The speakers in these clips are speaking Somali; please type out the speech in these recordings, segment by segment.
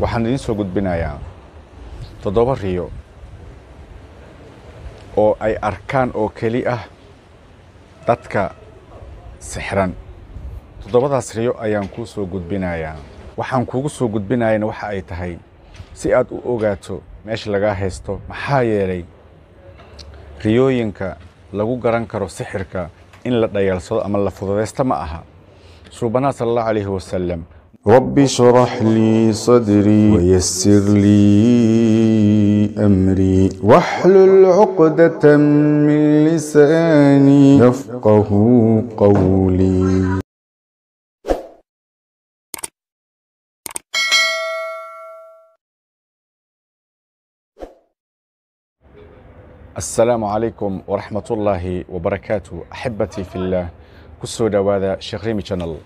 waxaan idiin soo gudbinayaa toddoba riyo oo ay arkaan oo keli ah dadka sixran toddobadaas riyo ayaan kuu soo gudbinayaa waxaan kuugu soo gudbinayana waxa ay tahay si aad u ogaato meesha lagaa haysto maxaa yeelay riyooyinka lagu garan karo sixirka in la dhayalsado ama la fududaysto ma aha suubanaha sala allahu calayhi wasalam رب اشرح لي صدري ويسر لي أمري واحلل عقدة من لساني يفقه قولي السلام عليكم ورحمة الله وبركاته أحبتي في الله كسو دواذا شغريمي شانل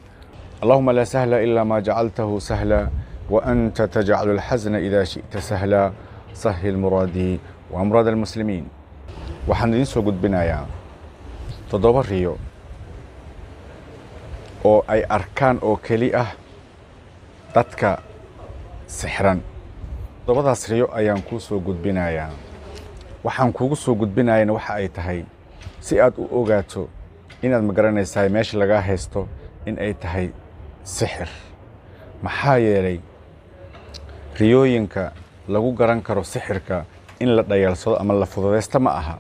اللهم لا سهل إلا ما جعلته سهلا وأنت تجعل الحزن إذا شئت سهلا سهل مرادي وأمراض المسلمين waxaan idiin soo gudbinayaa toddoba riyo oo ay arkaan oo keli ah dadka sixran toddobadaas riyo ayaan kuu soo gudbinayaa waxaan kuugu soo gudbinayana waxa ay tahay si aad u ogaato inaad ma garanaysaay meesha lagaa haysto in ay tahay sixir maxaa yeelay riyooyinka lagu garan karo sixirka in la dhayalsado ama la fududaysto ma aha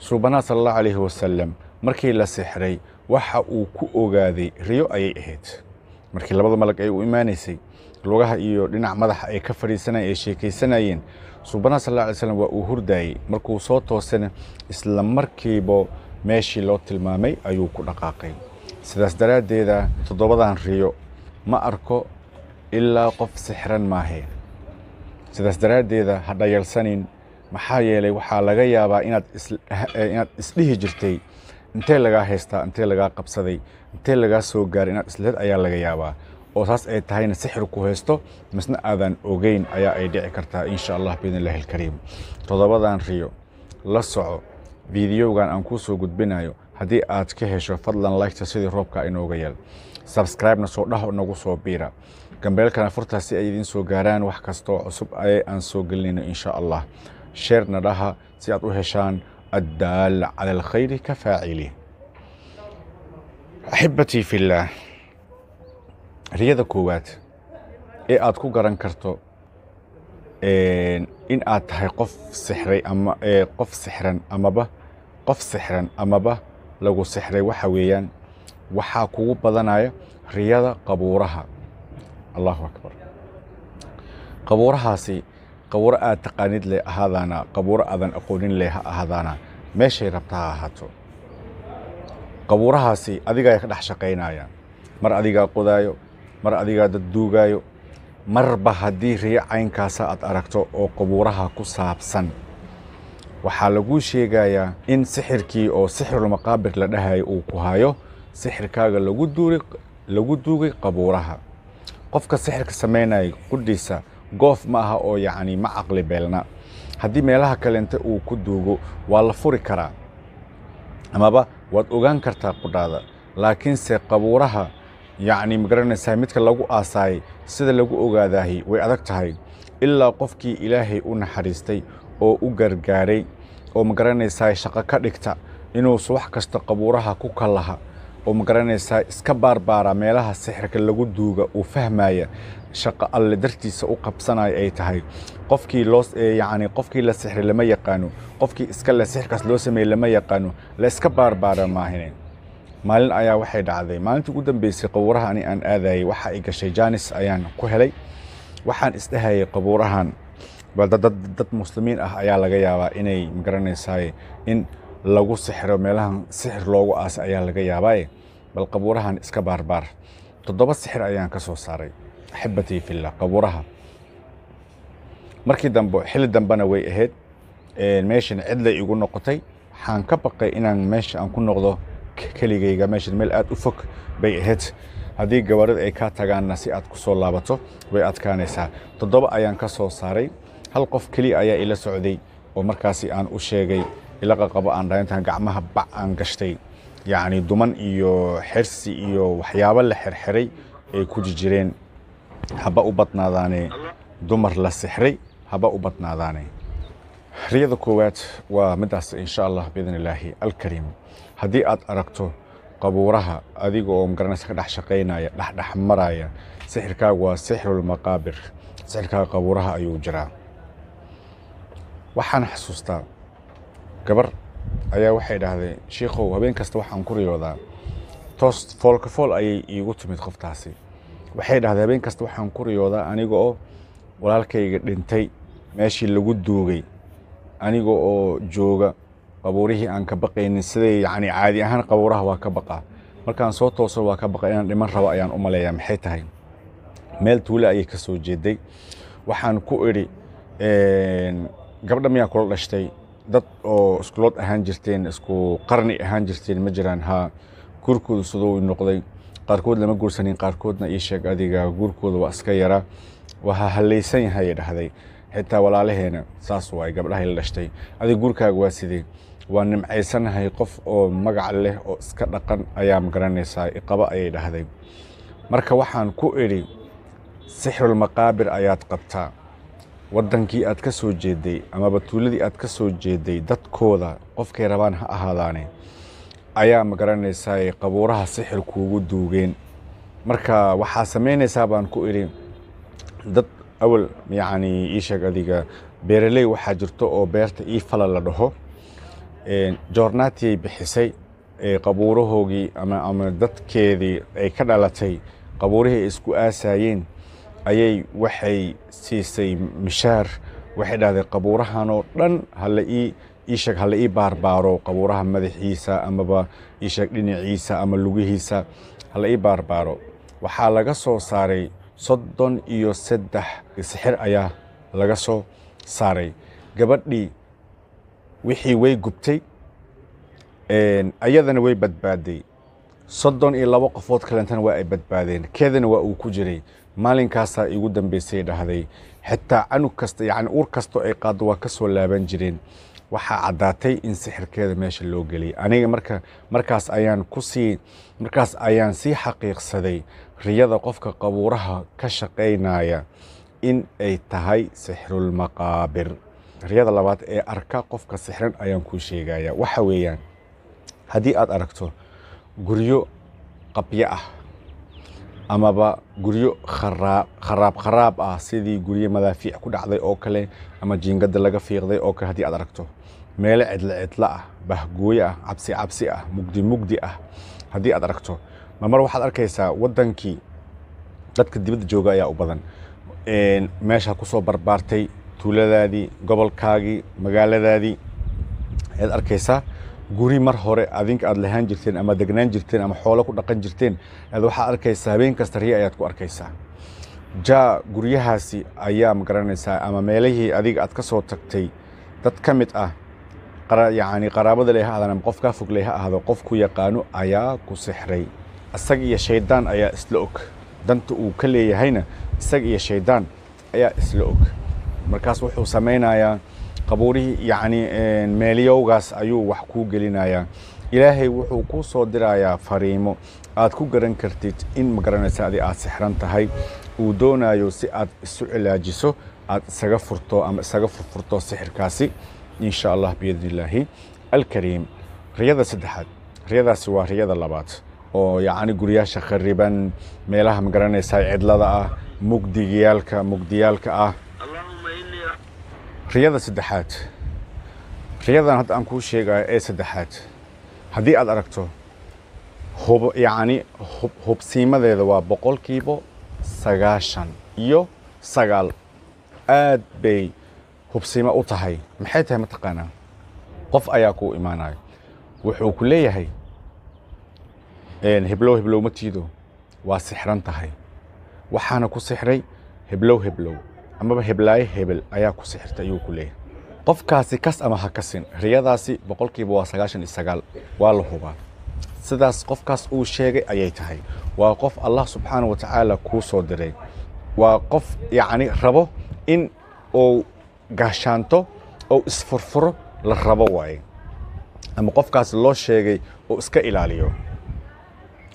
suubanaha sal allahu calayhi wasalam markii la sixray waxa uu ku ogaaday riyo ayay ahayd markii labada malag ay u imaanaysay lugaha iyo dhinac madaxa ay ka fadhiisanayeen ay sheekaysanayeen suubanaha sal alla alay slam waa uu hurdaayey markuu soo toosana isla markiiba meeshii loo tilmaamay ayuu ku dhaqaaqay sidaas daraaddeeda toddobadan riyo ma arko ilaa qof sixran maahe sidaas daraaddeeda ha dhayalsanin maxaa yeelay waxaa laga yaabaa inaad eh, inaad isdhihi jirtay intee lagaa haystaa intee lagaa qabsaday intee lagaa soo gaaray inaad isleed ayaa laga yaabaa oo saas ay tahayna sixir ku haysto misna aadan ogeyn ayaa ay dhici kartaa insha allah biidnillahi alkariim toddobadan riyo la soco fiidiyowgan aan kuu soo gudbinayo haddii aad ka hesho fadlan lagta sidii roobka inooga yeel sabskraibna soo dhaho nagu soo biira gambeelkana furtaasi ay idiin soo gaaraan wax kastoo cusub ee aan soo gelinayno insha allah sheerna dhaha si aad u heshaan addaal cala alkhayri ka faacili axibatii fillaah riyada koowaad ee aad ku garan karto in aad tahay qof sixray ama qof sixran amaba qof sixran amaba lagu sixray waxa weeyaan waxaa kugu badanaya riyada qabuuraha allahu akbar qabuurahaasi qabuuro aad taqaanid leh ahaadaana qabuuro aadan aqoonin leh ha ahaadaana meeshay rabtaa ha ahaato qabuurahaasi adigaa ka dhex shaqaynayaan mar adigaa qodaayo mar adigaa dad duugaayo marba haddii riyo caynkaasa aad aragto oo qabuuraha ku saabsan waxaa laguu sheegayaa in sixirkii oo sixirulmaqaabir la dhahayo uu ku hayo sixirkaaga lagu duugay qabuuraha qofka sixirka sameynaya qudhiisa goof ma aha oo yacni ma caqli beelna haddii meelaha kaleente uu ku duugo waa la furi karaa amaba waad ogaan kartaa qudhaada laakiinse qabuuraha yacni ma garanaysaa midka lagu aasaayay sida lagu ogaadaahi way adag tahay ilaa qofkii ilaahay u naxariistay oo u gargaaray oo magaranaysaa shaqo ka dhigta inuusa wax kasta qabuuraha ku kallaha oo magaranaysaa iska baarbaara meelaha sixirka lagu duuga uu fahmaya shaqo alle dartiisa u qabsanaya ay tahay qofkii loo yacni qofkii la sixri lama yaqaano qofkii iska le sixirkaas loo sameeye lama yaqaano la iska baarbaara maahine maalin ayaa waxay dhacday maalintii ugu dambeysay qabuuraha ani aan aadayay waxa ay gashay jaanis ayaan ku helay waxaan isdhehayay qabuurahan dad muslimiin ah ayaa laga yaabaa inay magaranaysaay in lagu sixiro meelahan sixir loogu aas ayaa laga yaabaaye bal qabuurahan iska baarbaar toddoba sixir ayaan ka soo saaray axibbatii fillah qabuuraha markii dambe xilli dambena way ahayd meeshan cidlay igu noqotay waxaan ka baqay inaan meesha aan ku noqdo keligayga meeshan meel aada u fog bay ahayd haddii gabarid ay kaa tagaanna si aad ku soo laabato way adkaanaysaa toddoba ayaan ka soo saaray hal qof keliya ayaa ila socday oo markaasi aan u sheegay ilaqaqabo aan dhaha intaan gacmaha bac aan gashtay yacni duman iyo xirsi iyo waxyaabo la xirxiray ay ku jijireen haba u badnaadaane dumar la sixray haba u badnaadaane riyada koowaad waa midaas insha allah biidn illaahi alkariim haddii aad aragto qabuuraha adiga oo magaranaysa ka dhex shaqaynaya dhexdhex maraya sixirkaagu waa sixirulmaqaabir sixirkaaga qabuuraha ayuu jiraa waxaan xusuustaa gabar ayaa waxay dhahday shiikow habeen kasta waxaan ku riyoodaa toos foolka ayay iigu timid qoftaasi waxay dhahday habeen kasta waxaan ku riyoodaa aniga oo walaalkayga dhintay meeshii lagu duugay aniga oo jooga qabuurihii aan ka baqaynin siday yacni caadi ahaan qabuuraha waa ka baqaa markaan soo tooso waa ka baqa inaan dhiman rabo ayaan u maleeyaa maxay tahay meel tuule ayay ka jeeday waxaan ku idhi gabdha miyaa kula dhashtay dad oo iskulood ahaan jirteen isku qarni ahaan jirteen ma jiraan haa guurkooda sidou noqday qaarkood lama guursanin qaarkoodna ii sheeg adiga guurkooda waa iska yara waxaa hallaysan yahay dhahday xitaa walaalaheena saas waay gabdhahay la dhashtay adiga guurkaaga waa sidee waa nimcaysanahay qof oo magac leh oo iska dhaqan ayaa magaranaysaa iqaba ayay dhahday marka waxaan ku idhi sixrulmaqaabir ayaad qabtaa waddankii aad ka soo jeeday amaba tuuladii aad ka soo jeeday dadkooda qofkay rabaan ha ahaadaane ayaa ma garanaysaa qabuuraha sixir kuugu duugeen marka waxaa samaynaysaa baan ku idhi dad awal yacni ii sheeg adiga beeraley waxaa jirto oo beerta ii fala la dhaho joornaatiyay bixisay qabuurahoogii ama ama dadkeedii ay ka dhalatay qabuurihii ay isku aasaayeen ayay waxay siisay mishaar waxay dhahdeen qabuurahan oo dhan hala iisheeg hala ii baarbaaro qabuuraha madaxiisa amaba iisheeg dhinaciisa ama lugihiisa hala ii baarbaaro waxaa laga soo saaray soddon iyo saddex sixir ayaa laga soo saaray gabadhii wixii way gubtay ayadana way badbaaday soddon iyo labo qofood kalentana waa ay badbaadeen keedana waa uu ku jiray maalinkaasaa igu dambeysay dhahday xitaa canug kasta yacni uur kasta ay qaaddo waa ka soo laaban jireen waxaa caddaatay in sixirkeeda meesha loo geliyay aniga marka markaas ayaan kusii markaas ayaan sii xaqiiqsaday riyada qofka qabuuraha ka shaqaynaya in ay tahay sixirulmaqaabir riyada labaad ee arka qofka sixran ayaan kuu sheegayaa waxa weeyaan haddii aad aragto guryo qabyo ah amaba guryo kharaab kharaab ah sidii guryo madaafiic ku dhacday oo kale ama jiingada laga fiiqday oo kale haddii aad aragto meelo cidla cidla ah bahgooyo ah cabsi cabsi ah mugdi mugdi ah haddii aad aragto mamar waxaad arkaysaa waddankii dadka dibadda jooga ayaa u badan meeshaa kusoo barbaartay tuuladaadii gobolkaagii magaaladaadii ayaad arkaysaa guri mar hore adinka aad lahaan jirteen ama degnaan jirteen ama xoolo ku dhaqan jirteen aad waxaa arkaysaa habeen kasta riya ayaad ku arkaysaa jaa guryahaasi ayaa ma garanaysaa ama meelihii adiga aad ka soo tagtay dad ka mid ah yacni qaraabada leh ha ama qof kaa fog leh ha ahdo qof ku yaqaano ayaa ku sixray isag iyo shayddaan ayaa isla og danta uu ka leeyahayna isag iyo shayddaan ayaa isla og markaas wuxuu samaynayaa qabuurihii yacni meeliyowgaas ayuu wax kuu gelinayaa ilaahay wuxuu kuu soo dirayaa fariimo aad ku garan kartid in ma garanaysa adi aad sixran tahay uu doonayo si aad isu cilaajiso aad isaga furto ama isaga furfurto sixirkaasi in sha allah biidni alkariim riyada saddexaad riyadaasi waa riyada labaad oo yacni guryaasha khariban meelaha ma garanaysaa cidlada ah mugdigiyaalka mugdiyaalka ah riyada saddexaad riyadan hadda aan kuu sheegayo ee saddexaad haddii aad aragto hub yacni hubsiimadeeda waa boqolkiiba sagaashan iyo sagaal aad bay hubsiimo u tahay maxay tahay mataqaanaa qof ayaa kuu imaanaya wuxuu ku leeyahay heblow heblow matiido waa sixran tahay waxaana ku sixray heblow heblow amaba heblaaye hebel ayaa ku sixirta ayuu ku leeyahay qofkaasi kas ama ha kasin riyadaasi boqolkiiba waa sagaashan iyo sagaal waa la hubaa sidaas qofkaas uu sheegay ayay tahay waa qof allah subxaana wa tacaala kuu soo diray waa qof yacni rabo in uu gaashaanto ou isfurfuro la rabo waaye ama qofkaas loo sheegay oo iska ilaaliyo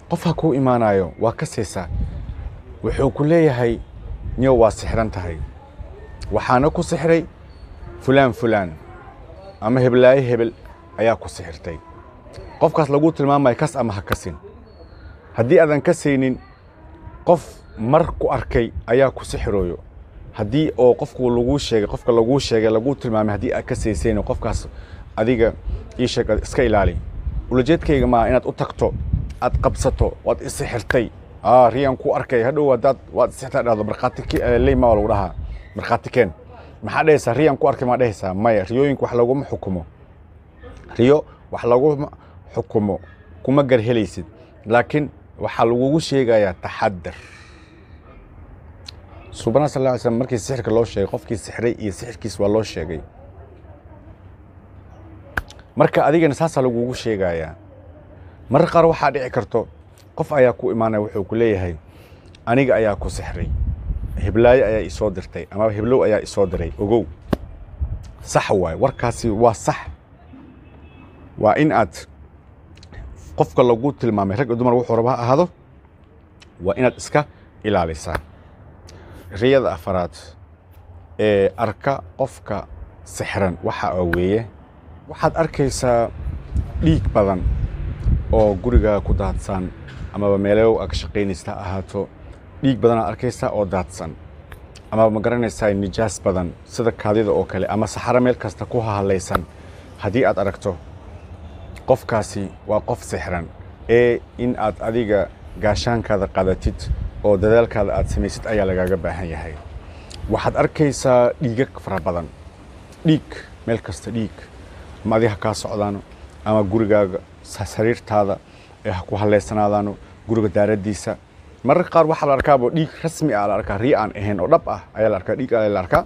qof ha kuu imaanayo waa kasaysaa wuxuu ku leeyahay niyo waa sixran tahay waxaana ku sixray fulaan fulaan ama heblaaye hebel ayaa ku sixirtay qofkaas lagu tilmaamaya kas ama ha kasin haddii aadan kasaynin qof mar ku arkay ayaa ku sixirooyo haddii oo qofku laguu sheegay qofka laguu sheegay laguu tilmaamay haddii aad kasayseen qofkaas adiga ii sheeg iska ilaali ulajeedkayga maa inaad u tagto aad qabsato waad isixirtay riyaan ku arkay hadhow hadaad waad isixirtaa dhahdo markhaati leyma lagu dhahaa markhaati keen maxaa dhehaysaa riyaan ku arkay maa dhehaysaa maya riyooyinka wax laguma xukumo riyo wax laguma xukumo kuma garhelaysid laakiin waxaa lagugu sheegayaa taxadar subana sal ly slm markii sixirka loo sheegay qofkii sixray iyo sixirkiis waa loo sheegay marka adigana saasaa lagugu sheegayaa marar qaar waxaa dhici karto qof ayaa ku imaanaya wuxuu ku leeyahay aniga ayaa ku sixray hiblaayo ayaa isoo dirtay amaba heblow ayaa isoo diray ogow sax waay warkaasi waa sax waa in aad qofka lagu tilmaamay rag dumar wuxuu raba ha ahaado waa inaad iska ilaalisaa riyada afaraad ee arka qofka sixran waxa oo weeye waxaad arkaysaa dhiig badan oo gurigaa ku daadsan amaba meeleow aa ka shaqaynaysa ha ahaato dhiig badanaa arkaysaa oo daadsan ama ma garanaysaa nijaas badan sida kaadida oo kale ama saxaro meel kasta ku hahallaysan haddii aad aragto qofkaasi waa qof sixran ee in aad adiga gaashaankaada qadatid oo dadaalkaada aad samaysid ayaa lagaaga baahan yahay waxaad arkaysaa dhiiga fara badan dhiig meel kasta dhiig ama adiga ha kaa socdaano ama gurigaaga sariirtaada ee ha ku halleysanaadaano guriga daaraddiisa mararka qaar waxaa la arkaaba dhiig rasmi ah la arkaa rii ahayn oo dhab ah ayaa la arkaa dhiig ale la arkaa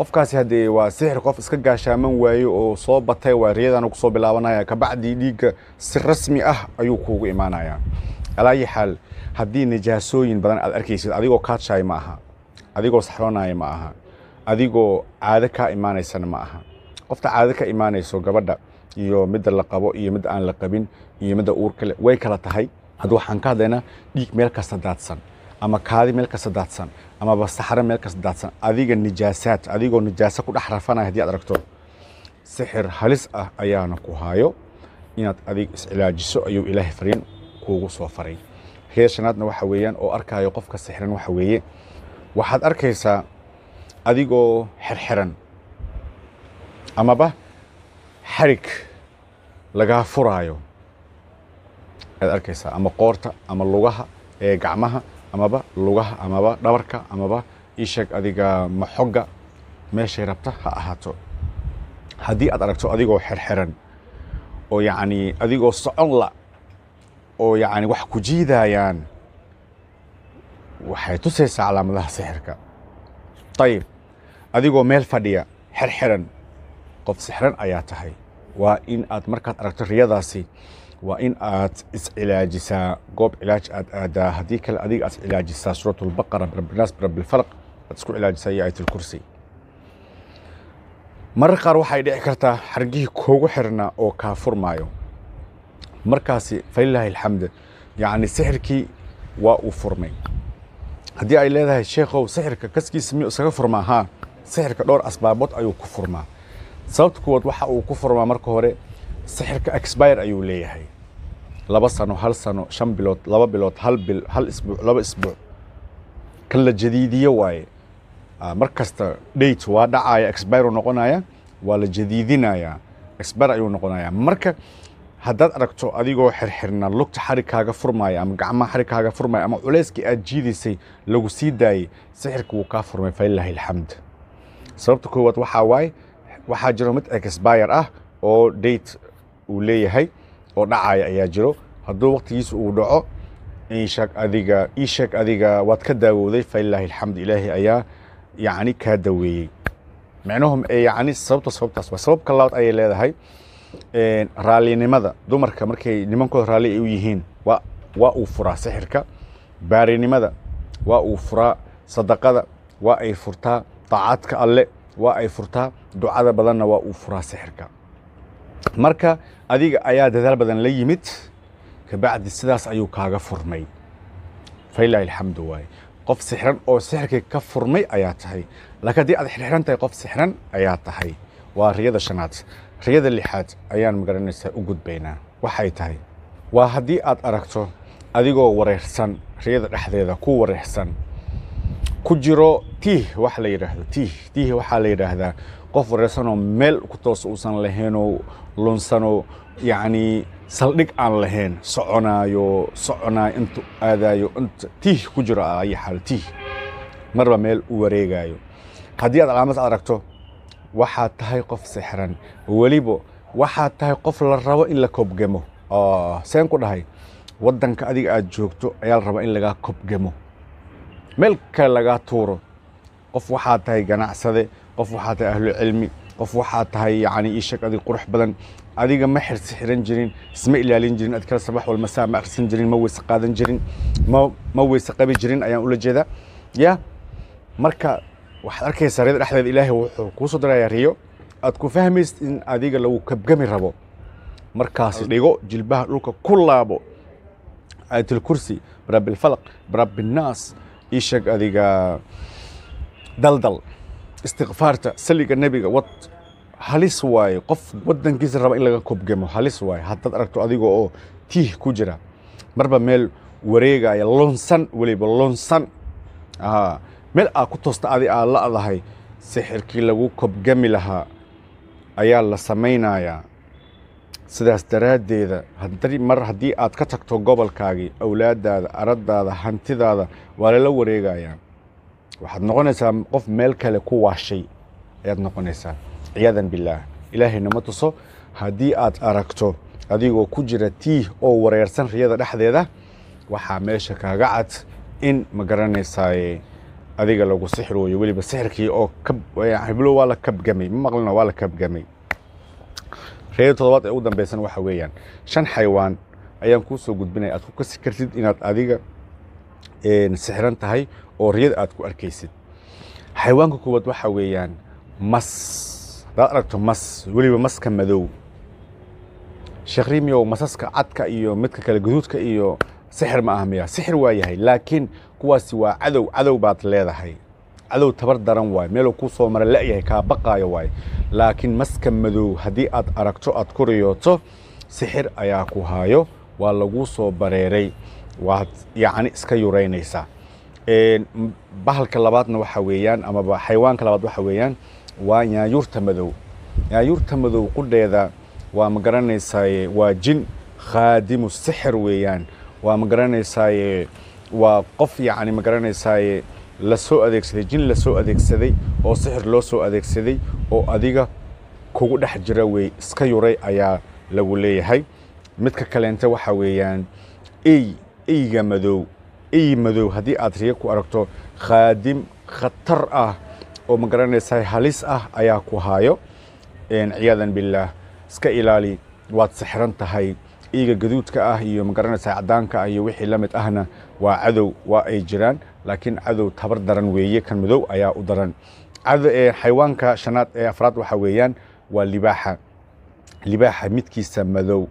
qofkaasi haddee waa sixir qof iska gaashaaman waaye oo soo batay waa riyadana kusoo bilaabanaya kabacdii dhiigga si rasmi ah ayuu kuugu imaanayaa alaayi xaal haddii nijaasooyin badan aad arkaysid adigoo kaadshaayo ma aha adigoo saxroonaya ma aha adigoo caado kaa imaanaysana ma aha qofta caado ka imaanayso gabadha iyo midda la qabo iyo midda aan la qabin iyo midda uur way kala tahay had waxaan ka hadlaynaa dhiig meel kasta daadsan ama kaadi meel kasta daadsan amaba saxre meel kasta daadsan adiga nijaasaad adigoo nijaaso ku dhex rafanaya hadii ad aragto sixir halis ah ayaana ku haayo inaad adig iscilaajiso ayuu ilaahay fariin kuugu soo faray reer shanaadna waxa weeyaan oo arkaayo qofka sixiran waxa weeye waxaad arkaysaa adigoo xirxiran amaba xarig lagaa furaayo ayaad arkaysaa ama qoorta ama lugaha ee gacmaha amaba lugaha amaba dhabarka amaba isheeg adiga maxogga meeshay rabta ha ahaato haddii aad aragto adigoo xerxiran oo yacnii adigoo socon la oo yacni wax ku jiidaayaan waxay tusaysaa calaamadaha sixirka ayib adigoo meel fadhiya xerxiran qof sixiran ayaa tahay waa in aad markaad aragto riyadaasi waa in aad iscilaajisaa goob cilaaj aad aadaa haddii kale adiga aad cilaajisaa suuratulbaqara rabinaas birabbilfalaq aad isku cilaajisaa iyo ayatulkursi marar qaar waxay dhici kartaa xargihii koogu xirnaa oo kaa furmaayo markaasi falilaahi alxamd yacni sixirkii waa uu furmay haddii ay leedahay sheekhow sixirka kaskiisa miyuu isaga furmaa haa sixirka dhowr asbaabood ayuu ku furmaa sababta kuwaad waxa uu ku furmaa marka hore sixirka expire ayuu leeyahay laba sano hal sano shan bilood laba bilood hal bil hal isbuuc laba isbuuc kan la jadiidiyo waaye ah, mar date waa dhacaya expire noqonaya waa la jadiidinayaa expire ayuu noqonaya marka haddaad aragto adigoo xirxirna lugta xarigkaaga furmaaya ama gacmaha xarigkaaga furmaya ama culeyskii aad jiidaysay lagu sii daayay sixirka wuu kaa furmay falilaahi alxamd sababta koowaad waxaa waaye waxaa jiro mid expire ah oo date uu leeyahay oo dhacaya ayaa jiro hadduu waktigiisa uu dhaco insheeg adiga ii adiga waad ka daawooday falilaahi alxamdu ilaahay ayaa yacni kaa daweeyey micnuhum ee yacni sababta sababtaas waa sabab kalaad ayay leedahay raallinimada dumarka markay nimankooda raalli ay u yihiin wa waa uu furaa sixirka baarinimada waa uu furaa sadaqada waa ay furtaa daacadka alle waa ay furtaa ducada badanna waa uu furaa sixirka marka adiga ayaa dadaal badan la yimid kabacdi sidaas ayuu kaaga furmay failahi alxamdu waaye qof sixran oo sixirkii ka furmay ayaa tahay laakiin haddii aad xirxiran tahay qof sixran ayaa tahay waa riyada shanaad riyada lixaad ayaan magaranaysaa u gudbaynaa waxay tahay waa haddii aad aragto adigoo wareersan riyada dhexdeeda ku wareersan ku jiro tiih wax la yidhaahdo tiih tiih waxaa la yidhaahdaa qof wareersanoo meel ku toos uusan lahaynoo lunsanoo yacnii saldhig aan lahayn soconaayo soconaayo intu aadaayo inta tiih ku jiro ayo ah, xaalo tiih marba meel u wareegaayo haddii aad calaamad aragto waxaad tahay qof sixran weliba waxaad tahay qof la rabo in la kobgemo ah, seen ku dhahay waddanka adiga aad joogto ayaa la rabaa in lagaa kobgemo meel kale lagaa tuuro qof waxaad tahay ganacsade qof waxaad tahay ahlu cilmi qof waxaad tahay yani ii adig qurux badan adiga ma xirsi xiran jirin isma ilaalin jirin adkala sabax walma saa ma akhrisan jirin ma weyse qaadan jirin ma ma weyse qabi jirin ayaan ula jeedaa ya marka waxaad arkaysaa riyada dhexdeeda ilaahay wuxuu kuu soo riyo aad ku fahmaysid in adiga lagu kabgami rabo markaas dhigo jilbaha dhulka ku laabo aayatul rabbilfalaq rabbilnaas ii sheeg adiga daldal istikfaarta saliga nebiga wad halis waaye qof wadankiisa raba in laga kobgemo halis waaye haddaad aragto adiga oo tiih ku jira marba meel wareegaya lonsan weliba lonsan meel aa ku toosta adi aa la dahay sixirkii lagu kobgami lahaa ayaa la samaynayaa sidaas daraaddeeda mar haddii aad ka tagto gobolkaagii awlaaddaada araddaada hantidaada waa lala wareegayaa waxaad noqonaysaa qof meel kale ku waashay ayaad noqonaysaa ciyaadan bilaah ilaahay nama tuso haddii aad aragto adigoo ku jira tiih oo wareersan riyada dhexdeeda waxaa meesha kaaga cad in ma garanaysaaye adiga lagu sixirooyo weliba sixirkii oo kablo waa la kabgamay ma maqlina waa la kabgamay riyada toddobaad ee ugu dambaysan waxa weeyaan shan xaywaan ayaan kuusoo soo gudbinaya aad ku kasi kartid inaad adiga sixiran tahay oo riyad aad ku arkaysid xayawaanka koowaad waxa weeyaan mas hadaad aragto mas weliba maska madow sheekhrimiyow masaska cadka iyo midka kale guduudka iyo sixir ma aha miya sixir waa yahay laakiin kuwaasi waa cadow cadow baad leedahay cadow tabar daran waaye meeluu kuu soo mara la'yahay kaa baqaayo waaye laakiin maska madow haddii aad aragto aad ku riyooto sixir ayaa ku haayo waa laguu soo bareeray waad yacni iska yuraynaysaa bahalka labaadna waxa weeyaan amaba xayawaanka labaad waxa weeyaan waa yaanyuurta madow yaanyuurta madow qudheeda waa ma garanaysaay waa jin khaadimu sixir weeyaan waa ma garanaysaay waa qof yacni ma garanaysaay lasoo adeegsaday jin lasoo adeegsaday oo sixir loo soo adeegsaday oo adiga kugu dhex jira wey iska yuray ayaa lagu leeyahay midka kaleente waxa weeyaan ey eyga madow ey madow haddii aad riyo ku aragto khaadim khatar ah oo ma garanaysaa halis ah ayaa ku haayo ciyaadan billaah iska ilaali waad sixran tahay iiga gaduudka ah iyo ma garanaysaa caddaanka ah iyo wixii la mid ahna waa cadow waa ay jiraan laakiin cadow tabar daran weeye kan madow ayaa u daran xayawaanka shanaad ee afraad waxa weeyaan waa libaaxa libaaxa midkiisa madow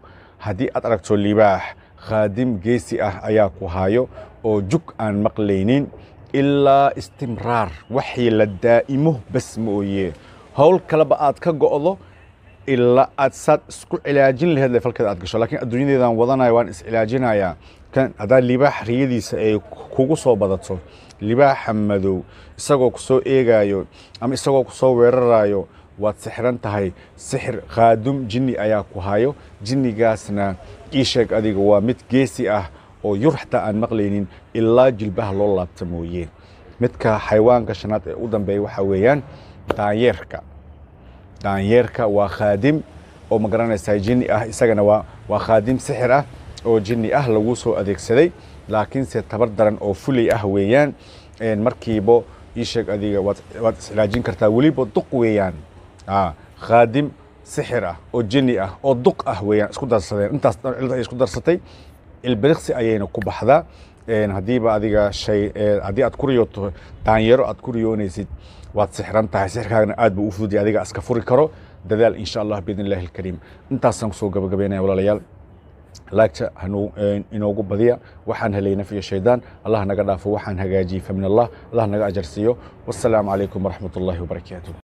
haddii aad aragto libaax khaadim geesi ah ayaa ku haayo oo jug aan maqlaynin ilaa istimraar waxii la daa'imo bas mooye howl kaleba aad ka go'do ila aad isku cilaajin laheed lefalkeed aad gasho lakiin adduunyadeedaan wadanaya waan iscilaajinayaa kan haddaa libaax riyadiisa ay kugu soo badato libaaxa madow isagoo kusoo eegaayo ama isagoo kusoo weeraraayo waad sixiran tahay sixir khaadum jinni ayaa ku hayo jinnigaasna ii sheeg adiga waa mid geesi ah oo yur xataa aan maqlaynin ilaa jilbaha loo laabta mooye midka xayawaanka shanaad ee u dambeeya waxaa weeyaan daanyeerka daanyeerka waa khaadim oo ma garanaysaa jinni ah isagana waa khaadim sixir ah oo jinni ah lagu soo adeegsaday laakiinse tabar daran oo fuley ah weeyaan markiiba ii sheeg adiga waad iscilaajin kartaa weliba duq weeyaan ah, khaadim sixir ah oo jini ah oo duq ah weeyaan isku darsadeen intaas cilad ayay isku darsatay ilbiriqsi ayayna ku baxdaa haddiiba adiga shay haddii aad ku riyooto daanyaro aad ku riyoonaysid waad sixran tahay sixirkaagana aad buu u fududya adiga iska furi karo dadaal insha allah biidn illahi alkariim intaasaan kusoo gabagabaynaya walaalayaal laagta inoogu badiya waxaan helay nafyo shaydaan allah naga dhaafo waxaan hagaajiyey famin allah allah naga ajarsiiyo wassalaamu calaykum waraxmat wabarakaatu